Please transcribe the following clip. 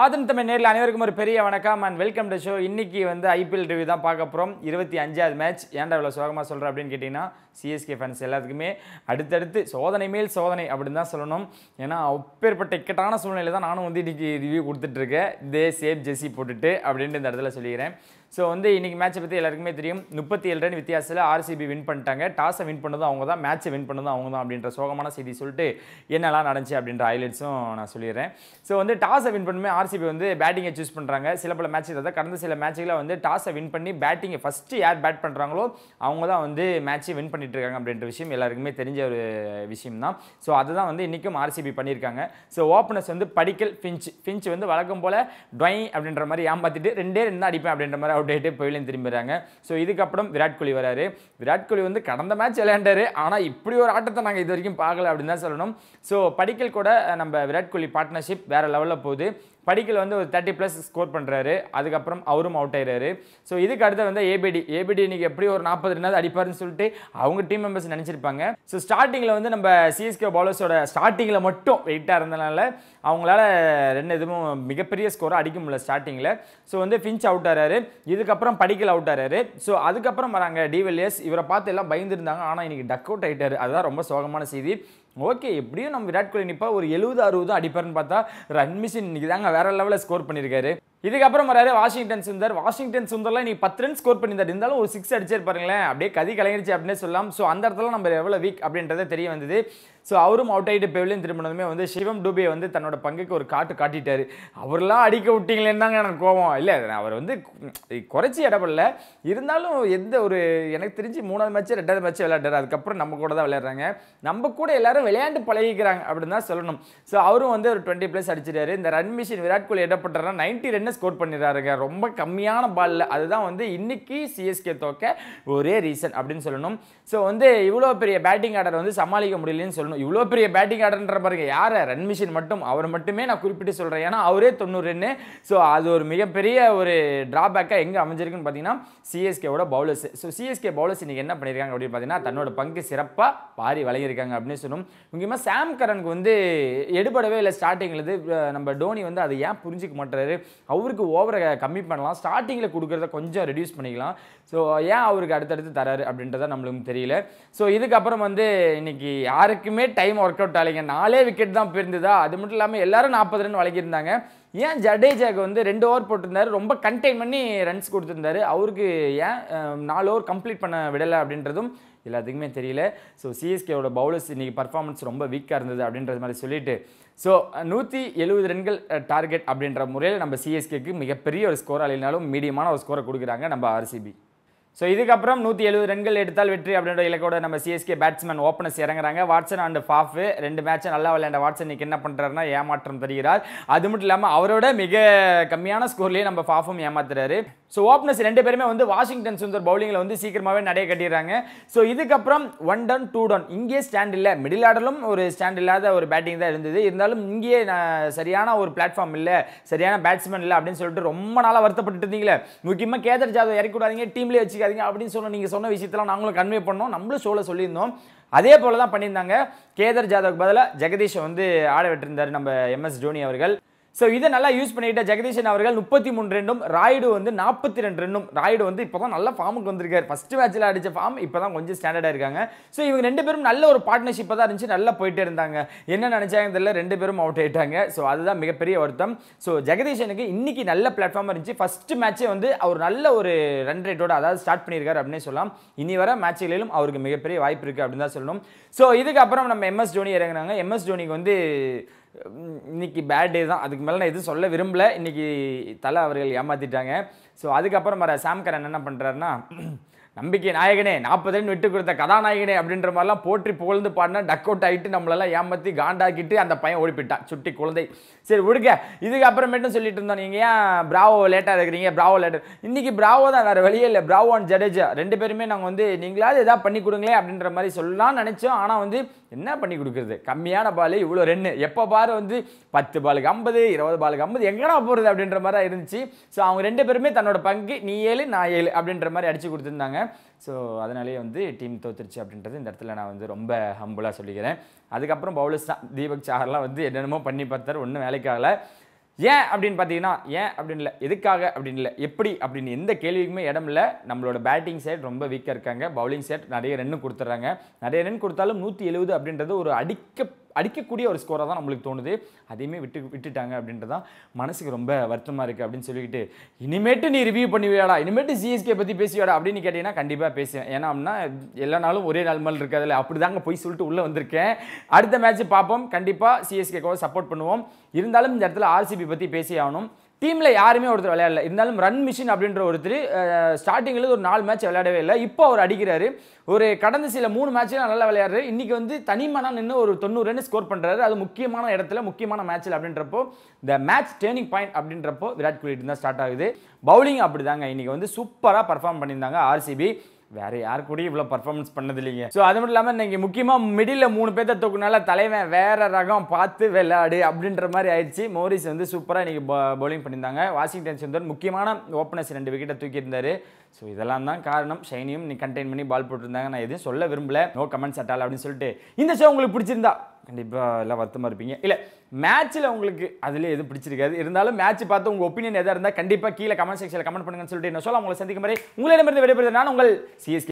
ஆதன் தமிழ் நேரில் அனைவருக்கும் ஒரு பெரிய வணக்கம் அண்ட் வெல்கம் டு ஷோ இன்றைக்கி வந்து ஐபிஎல் ரிவ்யூ தான் பார்க்க போகிறோம் இருபத்தி அஞ்சாவது மேட்ச் ஏன்டா இவ்வளோ சோகமாக சொல்கிற அப்படின்னு கேட்டிங்கன்னா சிஎஸ்கே ஃபேன்ஸ் எல்லாத்துக்குமே அடுத்தடுத்து சோதனை மேல் சோதனை அப்படின்னு தான் சொல்லணும் ஏன்னா அப்பேற்பட்ட இக்கட்டான சூழ்நிலை தான் நானும் வந்து இன்றைக்கி ரிவ்யூ கொடுத்துட்ருக்கேன் இதே சேஃப் ஜெர்சி போட்டுட்டு அப்படின்ட்டு இந்த இடத்துல சொல்லிக்கிறேன் ஸோ வந்து இன்றைக்கி மேட்ச்சை பற்றி எல்லாருக்குமே தெரியும் முப்பத்தி ஏழு ரன் வித்தியாசத்தில் ஆர்சிபி வின் பண்ணிட்டாங்க டாஸை வின் பண்ணதும் அவங்க தான் மேட்ச்சை வின் பண்ணதும் அவங்க தான் அப்படின்ற சோகமான செய்தி சொல்லிட்டு என்னெல்லாம் நடந்துச்சு அப்படின்ற ஹைலைட்ஸும் நான் சொல்லிடுறேன் ஸோ வந்து டாஸை வின் பண்ணுமே ஆர்சிபி வந்து பேட்டிங்கை சூஸ் பண்ணுறாங்க சில பல மேட்ச்சு தான் கடந்த சில மேட்ச்சில் வந்து டாஸை வின் பண்ணி பேட்டிங்கை ஃபஸ்ட்டு யார் பேட் பண்ணுறாங்களோ அவங்க தான் வந்து மேட்ச்சை வின் பண்ணிட்டு இருக்காங்க அப்படின்ற விஷயம் எல்லாருக்குமே தெரிஞ்ச ஒரு விஷயம் தான் ஸோ அதுதான் வந்து இன்றைக்கும் ஆர்சிபி பண்ணியிருக்காங்க ஸோ ஓப்பனர்ஸ் வந்து படிக்கல் ஃபின்ச் ஃபின்ச் வந்து வழக்கம் போல் ட்வை அப்படின்ற மாதிரி ஏன் பார்த்துட்டு ரெண்டே ரெண்டு தான் அடிப்பேன் அப்படின்ற மாதிரி அவுட் ஆகிட்டு பயிலும் திரும்பிடுறாங்க ஸோ இதுக்கப்புறம் விராட் கோலி வராரு விராட் கோலி வந்து கடந்த மேட்ச் விளையாண்டாரு ஆனால் இப்படி ஒரு ஆட்டத்தை நாங்கள் இது வரைக்கும் பார்க்கல அப்படின்னு தான் சொல்லணும் ஸோ படிக்கல் கூட நம்ம விராட் கோலி பார்ட்னர்ஷிப் வேறு லெவலில் போகுது படிக்கல் வந்து ஒரு தேர்ட்டி ப்ளஸ் ஸ்கோர் பண்ணுறாரு அதுக்கப்புறம் அவரும் அவுட் ஆயிடுறாரு ஸோ இதுக்கு அடுத்து வந்து ஏபிடி ஏபிடி இன்றைக்கி எப்படி ஒரு நாற்பது ரெண்டாவது அடிப்பாருன்னு சொல்லிட்டு அவங்க டீம் மெம்பர்ஸ் நினச்சிருப்பாங்க ஸோ ஸ்டார்டிங்கில் வந்து நம்ம சிஎஸ்கே பவுலர்ஸோட ஸ்டார்டிங்கில் மட்டும் வெயிட்டாக இருந்தனால அவங்களால ரெண்டு இதுவும் மிகப்பெரிய ஸ்கோரை அடிக்க முடியல ஸ்டார்டிங்கில் ஸோ வந்து ஃபின்ச் அவுட் ஆகிறாரு இதுக்கப்புறம் படிக்கல் அவுட் ஆகிறாரு ஸோ அதுக்கப்புறம் வராங்க டிவிலியர்ஸ் இவரை பார்த்து எல்லாம் பயந்துருந்தாங்க ஆனால் இன்றைக்கி டக் அவுட் ஆகிட்டார் அதுதான் ரொம்ப சோகமான செய்தி ஓகே எப்படியும் நம்ம விராட் கோலி நிப்பா ஒரு எழுபது அறுபது அடிப்பார்னு பார்த்தா ரன் மிஷின் இன்னைக்கு தாங்க வேற லெவலில் ஸ்கோர் பண்ணியிருக்காரு இதுக்கப்புறம் வராது வாஷிங்டன் சுந்தர் வாஷிங்டன் சுந்தர்லாம் நீ பத்து ரன் ஸ்கோர் பண்ணியிருந்தார் இருந்தாலும் ஒரு சிக்ஸ் அடிச்சிருப்பாருங்களேன் அப்படியே கதி கலைஞ்சிச்சு அப்படின்னு சொல்லலாம் ஸோ அந்த இடத்துல நம்ம எவ்வளோ வீக் அப்படின்றத தெரிய வந்தது ஸோ அவரும் அவுட் ஆகிட்டு பெவிலியன் திரும்பினதுமே வந்து சிவம் டூபே வந்து தன்னோட பங்குக்கு ஒரு காட்டு காட்டிட்டார் அவர்லாம் அடிக்க விட்டீங்களேன்னு தாங்க எனக்கு கோவம் இல்லை அவர் வந்து குறைச்சி இடப்படல இருந்தாலும் எந்த ஒரு எனக்கு தெரிஞ்சு மூணாவது மேட்ச்சு ரெண்டாவது மேட்ச்சு விளையாடுறாரு அதுக்கப்புறம் நம்ம கூட தான் விளையாடுறாங்க நம்ம கூட எல்லாரும் விளையாண்டு பழகிக்கிறாங்க அப்படின்னு தான் சொல்லணும் ஸோ அவரும் வந்து ஒரு டுவெண்ட்டி ப்ளஸ் அடிச்சிட்டாரு இந்த ரன் மிஷின் விராட் கோலி இடப்பட்டாருன்னா நைன்ட்டி ரன்னு ஸ்கோர் பண்ணிடுறாருங்க ரொம்ப கம்மியான பால்ல அதுதான் வந்து இன்னைக்கு சிஎஸ்கே தோக்க ஒரே ரீசன் அப்படின்னு சொல்லணும் ஸோ வந்து இவ்வளோ பெரிய பேட்டிங் ஆர்டர் வந்து சமாளிக்க முடியலன்னு சொல்லணும் ஆடணும் இவ்வளோ பெரிய பேட்டிங் ஆர்டர்ன்ற பாருங்க யார் ரன் மிஷின் மட்டும் அவர் மட்டுமே நான் குறிப்பிட்டு சொல்கிறேன் ஏன்னா அவரே தொண்ணூறு ரன் ஸோ அது ஒரு மிகப்பெரிய ஒரு ட்ராபேக்காக எங்கே அமைஞ்சிருக்குன்னு பார்த்தீங்கன்னா சிஎஸ்கேவோட பவுலர்ஸ் ஸோ சிஎஸ்கே பவுலர்ஸ் இன்றைக்கி என்ன பண்ணியிருக்காங்க அப்படின்னு பார்த்தீங்கன்னா தன்னோட பங்கு சிறப்பாக பாரி வழங்கியிருக்காங்க அப்படின்னு சொல்லணும் முக்கியமாக சாம் கரனுக்கு வந்து எடுபடவே இல்லை ஸ்டார்டிங்லேருந்து நம்ம டோனி வந்து அதை ஏன் புரிஞ்சிக்க மாட்டுறாரு அவருக்கு ஓவரை கம்மி பண்ணலாம் ஸ்டார்டிங்கில் கொடுக்குறத கொஞ்சம் ரெடியூஸ் பண்ணிக்கலாம் ஸோ ஏன் அவருக்கு அடுத்தடுத்து தராரு அப்படின்றத நம்மளுக்கு தெரியல ஸோ இதுக்கப்புறம் வந்து இன்னைக்கு யாருக்குமே எல்லாருமே டைம் ஒர்க் அவுட் ஆகலைங்க நாலே விக்கெட் தான் பிரிந்ததா அது மட்டும் இல்லாமல் எல்லாரும் நாற்பது ரன் வழங்கியிருந்தாங்க ஏன் ஜடேஜாக்கு வந்து ரெண்டு ஓவர் போட்டிருந்தாரு ரொம்ப கண்டெயின் பண்ணி ரன்ஸ் கொடுத்துருந்தாரு அவருக்கு ஏன் நாலு ஓவர் கம்ப்ளீட் பண்ண விடலை அப்படின்றதும் எல்லாத்துக்குமே தெரியல ஸோ சிஎஸ்கேவோட பவுலர்ஸ் இன்றைக்கி பர்ஃபார்மன்ஸ் ரொம்ப வீக்காக இருந்தது அப்படின்றது மாதிரி சொல்லிட்டு ஸோ நூற்றி எழுபது ரன்கள் டார்கெட் அப்படின்ற முறையில் நம்ம சிஎஸ்கேக்கு மிகப்பெரிய ஒரு ஸ்கோர் அழினாலும் மீடியமான ஒரு ஸ்கோரை கொடுக்குறாங்க நம்ம ஆர்சிபி ஸோ இதுக்கப்புறம் நூற்றி எழுபது ரன்கள் எடுத்தால் வெற்றி அப்படின்ற இலக்கோட நம்ம சிஎஸ்கே பேட்ஸ்மேன் ஓப்பனர்ஸ் இறங்குறாங்க வாட்ஸன் அண்ட் ஃபாஃப் ரெண்டு மேட்ச்சை நல்லா விளையாண்ட வாட்ஸன் இன்றைக்கி என்ன பண்ணுறாருனா ஏமாற்றம் தருகிறார் அது மட்டும் இல்லாமல் அவரோட மிக கம்மியான ஸ்கோர்லேயே நம்ம ஃபாஃபும் ஏமாத்துறாரு ஸோ ஓப்பனர்ஸ் ரெண்டு பேருமே வந்து வாஷிங்டன் சுந்தர் பவுலிங்கில் வந்து சீக்கிரமாகவே நிறைய கட்டிடுறாங்க ஸோ இதுக்கப்புறம் ஒன் டன் டூ டன் இங்கேயே ஸ்டாண்ட் இல்லை மிடில் ஆர்டரும் ஒரு ஸ்டாண்ட் இல்லாத ஒரு பேட்டிங் தான் இருந்தது இருந்தாலும் இங்கேயே சரியான ஒரு பிளாட்ஃபார்ம் இல்லை சரியான பேட்ஸ்மேன் இல்லை அப்படின்னு சொல்லிட்டு ரொம்ப நாளாக வருத்தப்பட்டு இருந்தீங்களே முக்கியமாக கேதர் ஜாதவ் இறக்கூடாதீங்க டீம்லேயே வச்சுக்காதீங்க அப்படின்னு சொன்ன நீங்கள் சொன்ன விஷயத்தெல்லாம் நாங்களும் கன்வே பண்ணோம் நம்மளும் ஷோவில் சொல்லியிருந்தோம் அதே போல தான் பண்ணியிருந்தாங்க கேதர் ஜாதவ் பதிலாக ஜெகதீஷை வந்து ஆட விட்டுருந்தார் நம்ம எம்எஸ் தோனி அவர்கள் ஸோ இதை நல்லா யூஸ் பண்ணிட்ட ஜெகதீஷன் அவர்கள் முப்பத்தி மூணு ரெண்டும் ராய்டு வந்து நாற்பத்தி ரெண்டு ரெண்டும் ராய்டு வந்து இப்போ தான் நல்ல ஃபார்முக்கு வந்திருக்காரு ஃபஸ்ட்டு மேட்ச்சில் அடித்த ஃபார்ம் இப்போ தான் கொஞ்சம் ஸ்டாண்டர்டாக இருக்காங்க ஸோ இவங்க ரெண்டு பேரும் நல்ல ஒரு பார்ட்னர்ஷிப்பாக தான் இருந்துச்சு நல்லா போயிட்டே இருந்தாங்க என்ன நினச்சாங்க தெரியல ரெண்டு பேரும் அவுட் ஆகிட்டாங்க ஸோ அதுதான் மிகப்பெரிய வருத்தம் ஸோ ஜெகதீஷனுக்கு இன்றைக்கி நல்ல பிளாட்ஃபார்மாக இருந்துச்சு ஃபஸ்ட்டு மேட்ச்சே வந்து அவர் நல்ல ஒரு ரன் ரேட்டோட அதாவது ஸ்டார்ட் பண்ணியிருக்காரு அப்படின்னு சொல்லலாம் இனி வர மேட்ச்களிலும் அவருக்கு மிகப்பெரிய வாய்ப்பு இருக்குது அப்படின்னு தான் சொல்லணும் ஸோ இதுக்கப்புறம் நம்ம எம்எஸ் தோனி இறங்குனாங்க எம்எஸ் தோனிக்கு வந்து இன்னைக்கு பேட் டே தான் அதுக்கு மேலே நான் எதுவும் சொல்ல விரும்பலை இன்னைக்கு தலை அவர்கள் ஏமாற்றிட்டாங்க ஸோ அதுக்கப்புறம் சாம்கரன் என்ன பண்ணுறாருன்னா நம்பிக்கை நாயகனே நாற்பது ரன் விட்டு கொடுத்த கதாநாயகனே அப்படின்ற மாதிரிலாம் போற்றி புகழ்ந்து பாடினா டக் அவுட் ஆகிட்டு நம்மளெல்லாம் ஏமாற்றி காண்டாக்கிட்டு அந்த பையன் ஓடிப்பிட்டான் சுட்டி குழந்தை சரி விடுங்க இதுக்கப்புறமேட்டும் சொல்லிட்டு இருந்தோம் நீங்கள் ஏன் பிராவோ லேட்டாக இருக்கிறீங்க பிராவோ லேட்டர் இன்றைக்கி பிராவோ தான் வேறு வழியே இல்லை பிராவோ அண்ட் ஜடேஜா ரெண்டு பேருமே நாங்கள் வந்து நீங்களாவது எதாவது பண்ணி கொடுங்களே அப்படின்ற மாதிரி சொல்லலாம்னு நினச்சோம் ஆனால் வந்து என்ன பண்ணி கொடுக்குறது கம்மியான பால் இவ்வளோ ரென்னு எப்போ பார் வந்து பத்து பாலுக்கு ஐம்பது இருபது பாலுக்கு ஐம்பது எங்கடா போகிறது அப்படின்ற மாதிரி இருந்துச்சு ஸோ அவங்க ரெண்டு பேருமே தன்னோட பங்கு நீ ஏழு நான் ஏழு அப்படின்ற மாதிரி அடித்து கொடுத்துருந்தாங்க ஸோ அதனாலேயே வந்து டீம் தோத்துருச்சு அப்படின்றது இந்த இடத்துல நான் வந்து ரொம்ப ஹம்புலாக சொல்லிக்கிறேன் அதுக்கப்புறம் பவுலர்ஸ் தான் தீபக் சாகர்லாம் வந்து என்னென்னமோ பண்ணி பார்த்தாரு ஒன்றும் வேலைக்கு ஆகலை ஏன் அப்படின்னு பார்த்தீங்கன்னா ஏன் அப்படின்னு இல்லை எதுக்காக அப்படின்னு இல்லை எப்படி அப்படின்னு எந்த கேள்விக்குமே இடம் இல்லை நம்மளோட பேட்டிங் சைட் ரொம்ப வீக்காக இருக்காங்க பவுலிங் சைட் நிறைய ரன்னு கொடுத்துட்றாங்க நிறைய ரன் கொடுத்தாலும் நூற்றி எழுபது அப்படின்றது ஒரு அடிக்க அடிக்கக்கூடிய ஒரு ஸ்கோராக தான் நம்மளுக்கு தோணுது அதையுமே விட்டு விட்டுட்டாங்க அப்படின்றது தான் மனசுக்கு ரொம்ப வருத்தமாக இருக்குது அப்படின்னு சொல்லிக்கிட்டு இனிமேட்டு நீ ரிவ்யூ பண்ணுவியாடா இனிமேட்டு சிஎஸ்கே பற்றி பேசுவியாடா அப்படின்னு கேட்டிங்கன்னா கண்டிப்பாக பேசுவேன் ஏன்னா அப்படின்னா எல்லா நாளும் ஒரே நாள் மேல் இல்லை அப்படி தாங்க போய் சொல்லிட்டு உள்ளே வந்திருக்கேன் அடுத்த மேட்ச் பார்ப்போம் கண்டிப்பாக சிஎஸ்கேக்காக சப்போர்ட் பண்ணுவோம் இருந்தாலும் இந்த இடத்துல ஆர்சிபி பற்றி பேசி ஆகணும் டீமில் யாருமே ஒருத்தர் விளையாடல இருந்தாலும் ரன் மிஷின் அப்படின்ற ஒருத்தர் ஸ்டார்டிங்கில் ஒரு நாலு மேட்ச் விளையாடவே இல்லை இப்போ அவர் அடிக்கிறாரு ஒரு கடந்த சில மூணு மேட்ச்சில் நல்லா விளையாடுறாரு இன்றைக்கி வந்து தனிமனாக நின்று ஒரு தொண்ணூறு ரன் ஸ்கோர் பண்ணுறாரு அது முக்கியமான இடத்துல முக்கியமான மேட்சில் அப்படின்றப்போ இந்த மேட்ச் டேர்னிங் பாயிண்ட் அப்படின்றப்போ விராட் கோலி தான் ஸ்டார்ட் ஆகுது பவுலிங் அப்படி தாங்க இன்றைக்கி வந்து சூப்பராக பர்ஃபார்ம் பண்ணியிருந்தாங்க ஆர்சிபி வேறு யார் கூட இவ்வளோ பர்ஃபார்மன்ஸ் பண்ணது இல்லைங்க ஸோ அது மட்டும் இல்லாமல் நீங்கள் முக்கியமாக மிடில் மூணு பேர்த்த தூக்குனால தலைவன் வேற ரகம் பார்த்து விளையாடு அப்படின்ற மாதிரி ஆயிடுச்சு மோரிஸ் வந்து சூப்பராக இன்றைக்கி பவுலிங் பண்ணியிருந்தாங்க வாஷிங்டன் சுந்தர் முக்கியமான ஓப்பனர்ஸ் ரெண்டு விக்கெட்டை தூக்கியிருந்தார் ஸோ இதெல்லாம் தான் காரணம் ஷைனியும் நீ கண்டெயின் பண்ணி பால் போட்டிருந்தாங்க நான் எதுவும் சொல்ல விரும்பல நோ கமெண்ட்ஸ் அட்டால் அப்படின்னு சொல்லிட்டு இந்த ஷோ உங்களுக்கு பிடிச்சிருந்தா கண்டிப்பாக எல்லாம் வருத்தமாக இருப்பீங்க இல்லை மேட்ச்சில் உங்களுக்கு அதில் எதுவும் பிடிச்சிருக்காது இருந்தாலும் மேட்ச் பார்த்து உங்கள் ஒப்பீனியன் எதாக இருந்தால் கண்டிப்பாக கீழே கமெண்ட் செக்ஷனில் கமெண்ட் பண்ணுங்கன்னு சொல்லிட்டு என்ன சொல்ல உங்களை சந்திக்கும் மாதிரி உங்களிடமிருந்து விடைபெறுது நான் உங்கள் சிஎஸ்கே